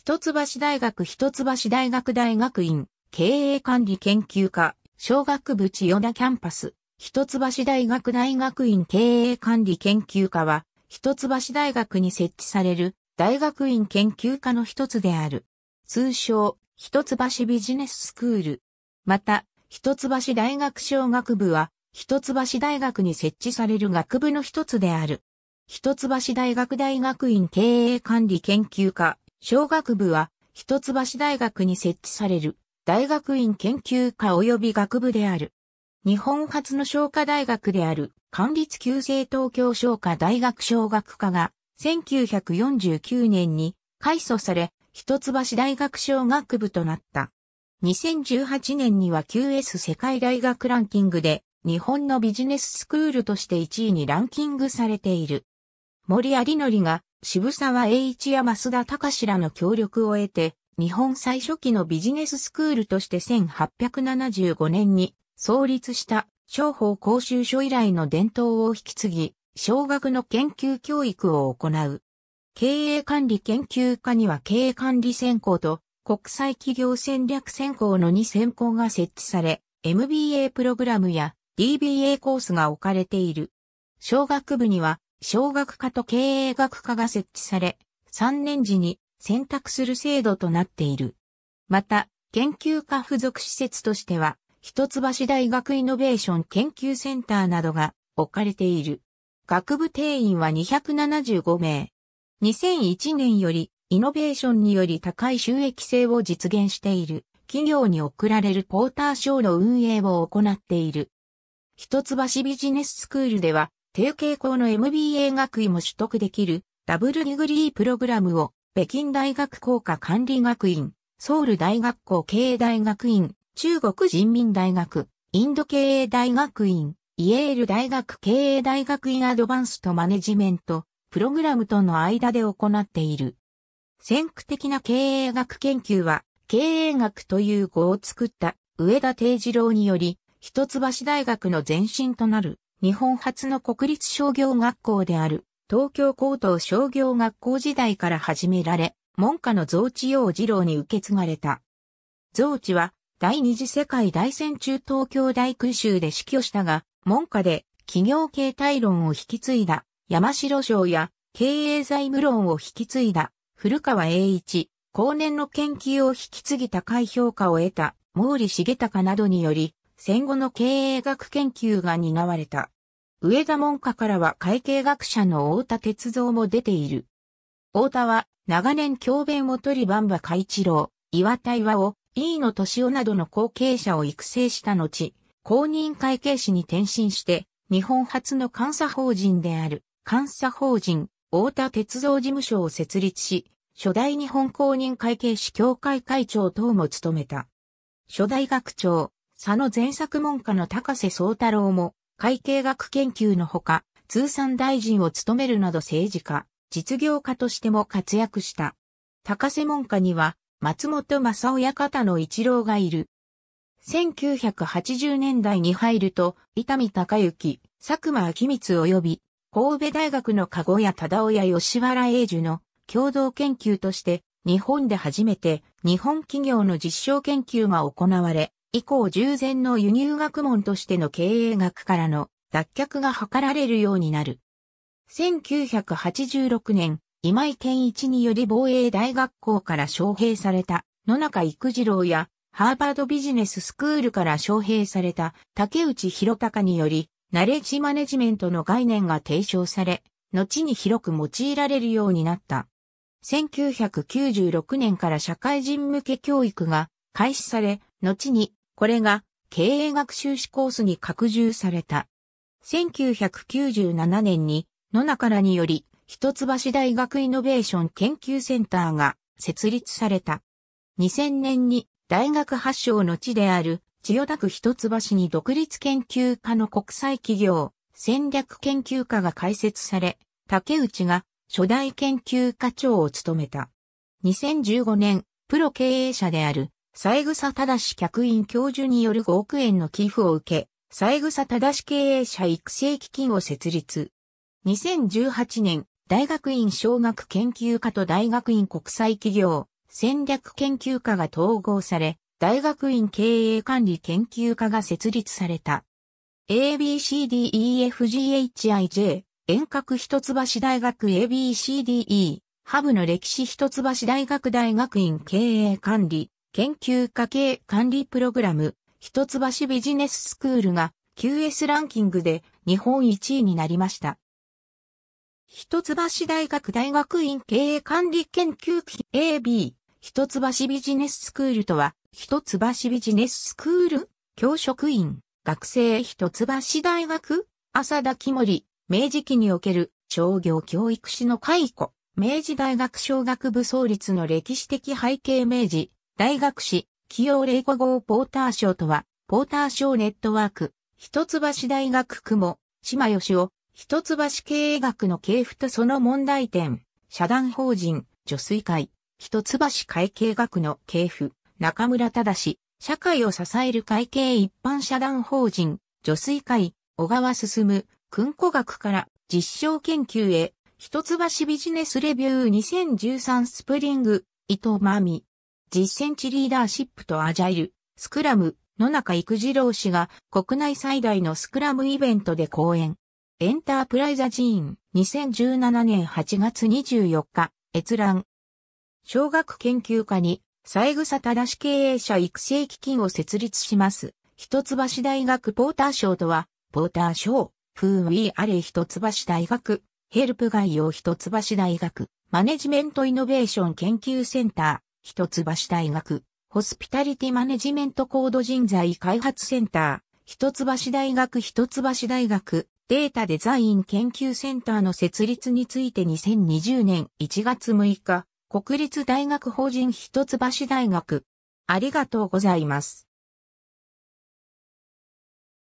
一橋大学一橋大学大学院、経営管理研究科、小学部千代田キャンパス、一橋大学大学院経営管理研究科は、一橋大学に設置される大学院研究科の一つである。通称、一橋ビジネススクール。また、一橋大学小学部は、一橋大学に設置される学部の一つである。一橋大学大学院経営管理研究科、小学部は、一橋大学に設置される、大学院研究科及び学部である。日本初の商科大学である、管立旧制東京商科大学小学科が、1949年に改祖され、一橋大学小学部となった。2018年には QS 世界大学ランキングで、日本のビジネススクールとして1位にランキングされている。森有則が渋沢栄一や増田隆らの協力を得て、日本最初期のビジネススクールとして1875年に創立した商法講習所以来の伝統を引き継ぎ、小学の研究教育を行う。経営管理研究科には経営管理専攻と国際企業戦略専攻の2専攻が設置され、MBA プログラムや DBA コースが置かれている。小学部には小学科と経営学科が設置され、3年時に選択する制度となっている。また、研究科付属施設としては、一橋大学イノベーション研究センターなどが置かれている。学部定員は275名。2001年よりイノベーションにより高い収益性を実現している企業に贈られるポーター賞の運営を行っている。一橋ビジネススクールでは定携校の MBA 学位も取得できるダブルディグリープログラムを北京大学工科管理学院、ソウル大学校経営大学院、中国人民大学、インド経営大学院、イエール大学経営大学院アドバンスとマネジメント、プログラムとの間で行っている。先駆的な経営学研究は、経営学という語を作った上田定次郎により、一橋大学の前身となる。日本初の国立商業学校である東京高等商業学校時代から始められ、門下の増地用次郎に受け継がれた。増地は第二次世界大戦中東京大空襲で死去したが、門下で企業形態論を引き継いだ山城省や経営財務論を引き継いだ古川栄一、後年の研究を引き継ぎ高い評価を得た毛利重隆などにより、戦後の経営学研究が担われた。上田門下からは会計学者の大田哲三も出ている。大田は長年教鞭を取り万馬海一郎、岩田岩を、飯野敏夫などの後継者を育成した後、公認会計士に転身して、日本初の監査法人である、監査法人、大田鉄道事務所を設立し、初代日本公認会計士協会会長等も務めた。初代学長、佐野前作門下の高瀬宗太郎も、会計学研究のほか、通産大臣を務めるなど政治家、実業家としても活躍した。高瀬門下には、松本正親方の一郎がいる。1980年代に入ると、伊丹隆之、佐久間明光及び、神戸大学の籠谷忠夫や吉原英樹の共同研究として、日本で初めて日本企業の実証研究が行われ、以降従前の輸入学問としての経営学からの脱却が図られるようになる。1986年、今井健一により防衛大学校から招聘された野中育次郎やハーバードビジネススクールから招聘された竹内博隆によりナレッジマネジメントの概念が提唱され、後に広く用いられるようになった。1996年から社会人向け教育が開始され、後にこれが経営学修士コースに拡充された。1997年に野中らにより一橋大学イノベーション研究センターが設立された。2000年に大学発祥の地である千代田区一橋に独立研究家の国際企業戦略研究家が開設され、竹内が初代研究課長を務めた。2015年、プロ経営者である三枝正客員教授による5億円の寄付を受け、三枝正経営者育成基金を設立。2018年、大学院小学研究科と大学院国際企業戦略研究科が統合され、大学院経営管理研究科が設立された。ABCDEFGHIJ、遠隔一橋大学 ABCDE、ハブの歴史一橋大学大学院経営管理研究家計管理プログラム、一橋ビジネススクールが QS ランキングで日本一位になりました。一橋大学大学院経営管理研究機 AB 一橋ビジネススクールとは、一橋ビジネススクール、教職員、学生一橋大学、浅田木森、明治期における商業教育史の解雇、明治大学小学部創立の歴史的背景明治、大学史、企業0個号ポーター賞とは、ポーター賞ネットワーク、一橋大学雲、島吉し一橋経営学の系譜とその問題点、社団法人、助水会、一橋会計学の系譜、中村忠、社会を支える会計一般社団法人、助水会、小川進、訓古学から実証研究へ、一橋ビジネスレビュー2013スプリング、伊藤真美。実践地リーダーシップとアジャイル、スクラム、野中育次郎氏が国内最大のスクラムイベントで講演。エンタープライザ寺院2017年8月24日、閲覧。小学研究家に、三枝正し経営者育成基金を設立します。一橋大学ポーター賞とは、ポーター賞、風ウィーアレ一橋大学、ヘルプ概要一橋大学、マネジメントイノベーション研究センター。一橋大学、ホスピタリティマネジメントコード人材開発センター、一橋大学一橋大学、データデザイン研究センターの設立について2020年1月6日、国立大学法人一橋大学。ありがとうございます。